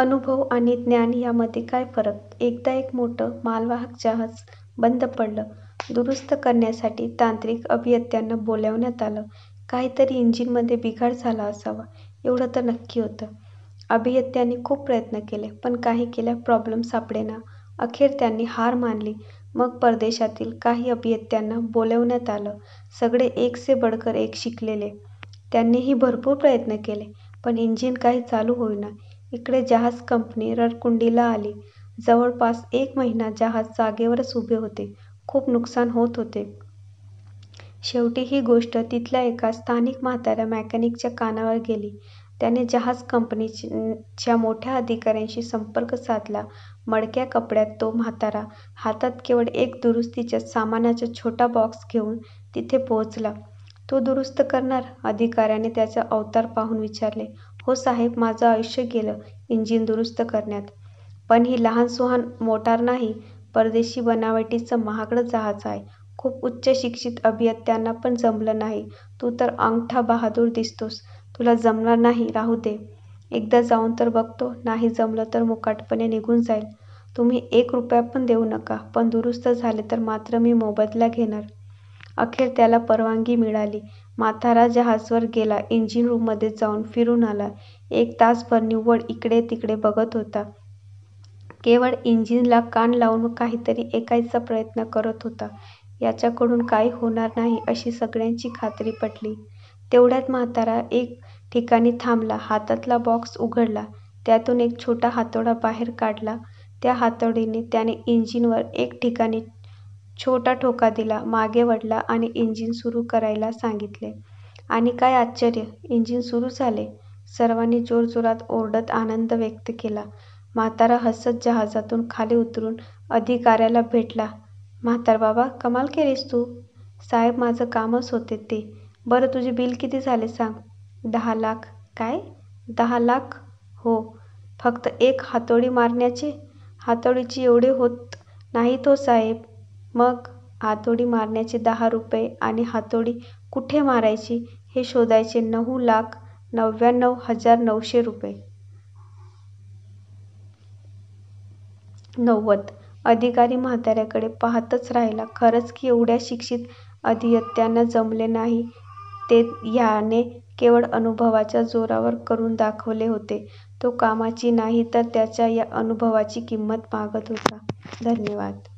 अनुभव आणि ज्ञान यामध्ये काय फरक? एकदा एक मोठं मालवाहक जहाज बंद पडलं. दुरुस्त करण्यासाठी तांत्रिक अभियंत्यांना बोलावण्यात आलं. काहीतरी इंजिनमध्ये बिघाड झाला असावा, एवढं तर नक्की होतं. अभियंत्यांनी खूप प्रयत्न केले, पण काही केल्या प्रॉब्लेम सापडेना. अखेर त्यांनी हार मानली. मग परदेशातील काही अभियंत्यांना बोलावण्यात आलं. सगळे एक से बडकर एक शिकलेले. त्यांनीही भरपूर प्रयत्न केले, पण इंजिन काही चालू होईना. इकडे जहाज कंपनी रडकुंडीला आली. जवळपास एक महिना जहाज जागेवरच उभे होते. खूप नुकसान होत होते. शेवटी ही गोष्ट तिथल्या एका स्थानिक म्हाताऱ्या मेकॅनिकच्या कानावर गेली. त्याने जहाज कंपनीच्या मोठ्या अधिकाऱ्यांशी संपर्क साधला. मडक्या कपड्यात तो म्हातारा, हातात केवळ एक दुरुस्तीच्या सामानाचा छोटा बॉक्स घेऊन तिथे पोहोचला. तो दुरुस्त करणार? अधिकाऱ्याने त्याचा अवतार पाहून विचारले. हो साहेब माझं आयुष्य गेलं इंजिन दुरुस्त करण्यात. पण ही लहान सुहान मोटार नाही. परदेशी बनावटीचं महागडं जहाज आहे. खूप उच्च शिक्षित अभियंत्यांना पण जमलं नाही. तू तर अंगठा बहादूर दिसतोस. तुला जमणार नाही राहू दे. एकदा जाऊन तर बघतो. नाही जमलं तर मुकाटपणे निघून जाईल. तुम्ही एक रुपया पण देऊ नका. पण दुरुस्त झाले तर मात्र मी मोबदला घेणार अखेर त्याला परवानगी मिळाली. माथारा जहाजवर गेला. इंजिन रूममध्ये जाऊन फिरून आला. एक तासभर निव्वळ इकडे-तिकडे बघत होता. केवळ इंजिनला कान लावून काहीतरी ऐकायचा प्रयत्न करत होता. याच्याकडून काही होणार नाही अशी सगळ्यांची खात्री पटली. तेवढ्यात म्हातारा एक ठिकाणी थांबला. हातातला बॉक्स उघडला. त्यातून एक छोटा हातोडा बाहेर काढला. त्या हातोडीने त्याने इंजिनवर एक ठिकाणी छोटा ठोका दिला. मागे वडला आणि इंजिन सुरू करायला सांगितले. आणि काय आश्चर्य, इंजिन सुरू झाले. सर्वांनी जोरजोरात ओरडत आनंद व्यक्त केला. म्हातारा हसत जहाजातून खाली उतरून अधिकाऱ्याला भेटला. बाबा कमाल केलीस तू. साहेब, माझं कामच होते ते. बरं, तुझे बिल किती झाले सांग. दहा लाख. काय? दहा लाख? हो. फक्त एक हातोडी मारण्याचे? हातोडीची एवढे होत नाहीत हो साहेब. मग हातोडी मारण्याचे दहा रुपये आणि हातोडी कुठे मारायची हे शोधायचे नऊ लाख नव्याण्णव हजार नऊशे रुपये. नव्वद. अधिकारी म्हाताऱ्याकडे पाहतच राहिला. खरंच की एवढ्या शिक्षित अधियत्यांना जमले नाही ते याने केवळ अनुभवाच्या जोरावर करून दाखवले होते. तो कामाची नाही तर त्याच्या या अनुभवाची किंमत मागत होता. धन्यवाद.